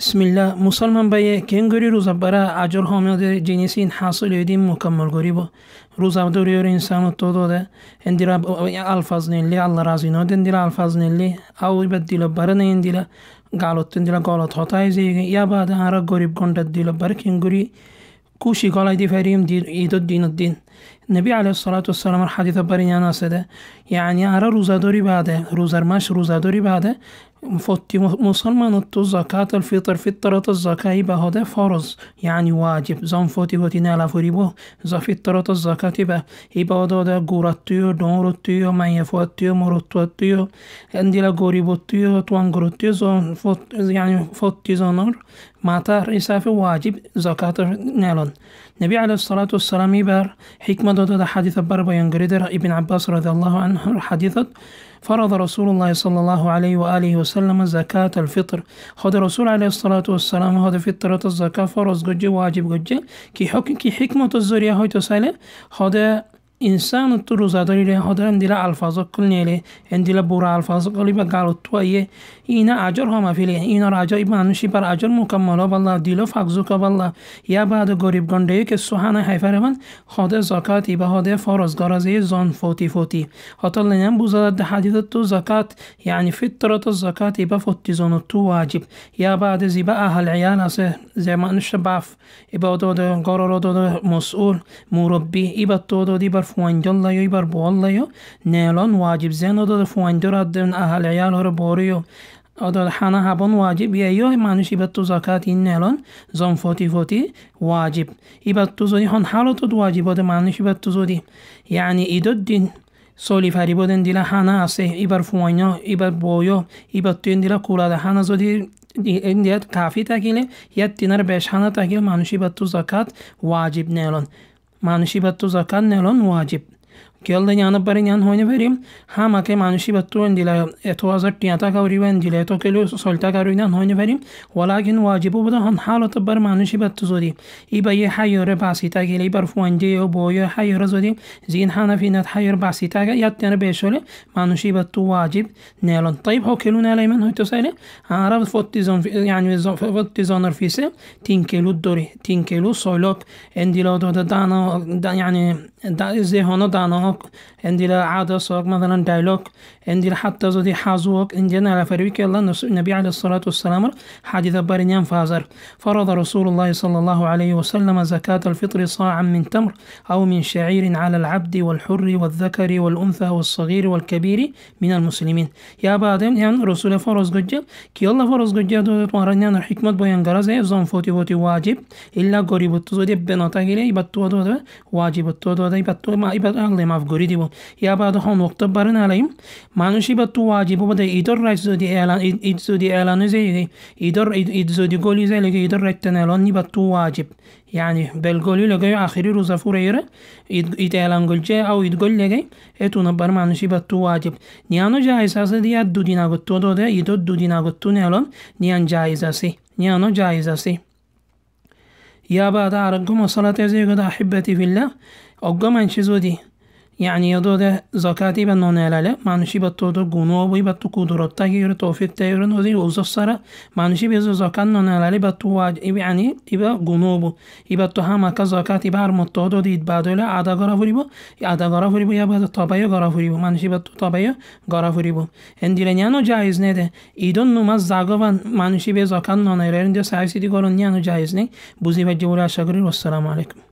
بسم الله مسلمان бае кенгури рӯзабара аҷр ҳомилдери ҷиниси ин ҳасил идим мукаммалгури бо рӯзабдори ёри инсану то дода эндира алфазнилли алла разинод эндира алфазнилли ав ибаддила барана эндила галот эндила голотҳота изеги я баъда ҳара горибгонда дила бар кенгури кӯши голайди фарим идод динуддин نبي عليه الصلاة والسلام الحديث برين أنا سده يعني أرى روزادوري بعده روزرمش روزادوري بعده مفتی مسلمان تو زکات الفطر فطرت الزکای به هده فرض یعنی يعني واجب زن فوتی هتی نلا فوری بو ز فطرت الزکات به ایبادا ده گورتیو دونرتیو میفوتیو مرتوتیو اندیلا گوریبوتیو توانگرتیو زن فوت یعنی فوتی زنر معتار إساف واجب زكاة نالون نبي عليه الصلاة والسلام بار حكمة دودة حديث بربا ينقردر ابن عباس رضي الله عنه حديثة فرض رسول الله صلى الله عليه وآله وسلم زكاة الفطر خد رسول عليه الصلاة والسلام هذا فطرة الزكاة فرض قجة واجب قجة كي حكم كي حكمة الزرية هاي تسالة خد إنسان تروز أدري هدر عندي لا ألفاظ كلني له عندي لا بورا ألفاظ يبقى قالوا توي إنا أجرها هما في له إنا راجع إبان شي بار أجر مكمل بالله ديلو فاقزوك بالله يا بعد غريب گنده که سوهان من خود زكاة به هده فرز گرازی زن فوتي فوتی حتی لنم بوزد ده حدیث تو زكاة يعني فطرت الزكاة به فوتي زن تو واجب يا بعد زیبا أهل عيال أسه زي ما باف إبا دو دو دو دو مسؤول مربي إبا تو دو دي بر فواندون لايو يبر بول لايو نيلون واجب زين ودود فواندون ردن أهل عيال هر بوريو ودود حانا هبون واجب يأيو مانوش يبتو زكاة إن نيلون زن فوتي فوتي واجب يبتو زودي هن حالو تود واجب ودود مانوش يبتو زودي يعني إدود دين সলি ফারিবদেন দিলা হানা আছে এবার ফুয়াইন এবার বয়ো এবার তুই দিলা কুলাদা হানা যদি ইয়াত কাফি থাকিলে ইয়াত তিনার বেশ হানা থাকিলে মানুষ এবার তো জাকাত ওয়াজিব নেলন مع نشيبة تذكر نيلون واجب كيال دنيا أنا بري نيان هوني بريم ها ما كي مانوشي بتو إن دلا إتو تياتا كوري وين دلا إتو كيلو سولتا كوري نيان هوني بريم ولكن واجبو بده هن حالة بر مانوشي بتو زودي إبا يه حيورة باسيتا كيلي برفوان جي أو بويو حيورة زودي زين حانا في نت حيور باسيتا كا يتنا بيشولي مانوشي بتو واجب نيلون طيب هو كيلو نالي من هو تسالي عرف فوتيزون يعني فوتيزون رفيسة تين كيلو دوري تين كيلو سولوك إن دلا دانا يعني دا زي هونو دانا حظوق عندي عادة صار مثلا دايلوك عندي حتى زدي حظوق عندنا على فريق الله النبي عليه الصلاة والسلام حديث بارنيان فازر فرض رسول الله صلى الله عليه وسلم زكاة الفطر صاعا من تمر أو من شعير على العبد والحر والذكر والأنثى والصغير والكبير من المسلمين يا بعدين يعني رسول فرز قجل كي الله فرز قجل دوت مارنيان الحكمة بيان غرزة زن فوتي فوتي واجب إلا قريب التزودي بناتا إليه يبتو دوت واجب التو دو ما يبتو الله ما মাফ করে برن علیم পৰা এখন تو নালাগিম মানুহে বা তো আজিব বোধ ঈদৰ ৰাইজ যদি এলান ঈদ যদি এলানো যে ঈদৰ ঈদ যদি গলি যায় লেগে ঈদৰ ৰাইত এলান নিবা তো আজিব يعني بالقولي لقي آخري روزا ایره اید إعلان گل جه أو اید گل لگه إتو نبر معنى شبه تو واجب نيانو جائزة دي أدو دينا قطو دو ده إيدو دو دینا گتو نيلون نیان جایز سي نیانو جایز سي يا بعد أرقم وصلاة زي أحبتي في الله أقام أنشزو دي يعني يدود زكاتي بنون على مانشي بتودو جنوبي بتو قدرتا يور توفيق تيور نوزي وزفسرة مانشي بيزو زكان نون على بتو واج يعني إبا جنوبو إبا تو هما كزكاتي بار متودو ديت بعدولا عدا غرافوريبو عدا غرافوريبو يبا طبيعي غرافوريبو مانشي بتو طبيعي غرافوريبو انديرن يانو جائز نده إيدون نماز زاغوان مانشي بيزو كان نون على رنديو سايسيدي غورن يانو جائز نه بوزي وجه ولا شكري والسلام عليكم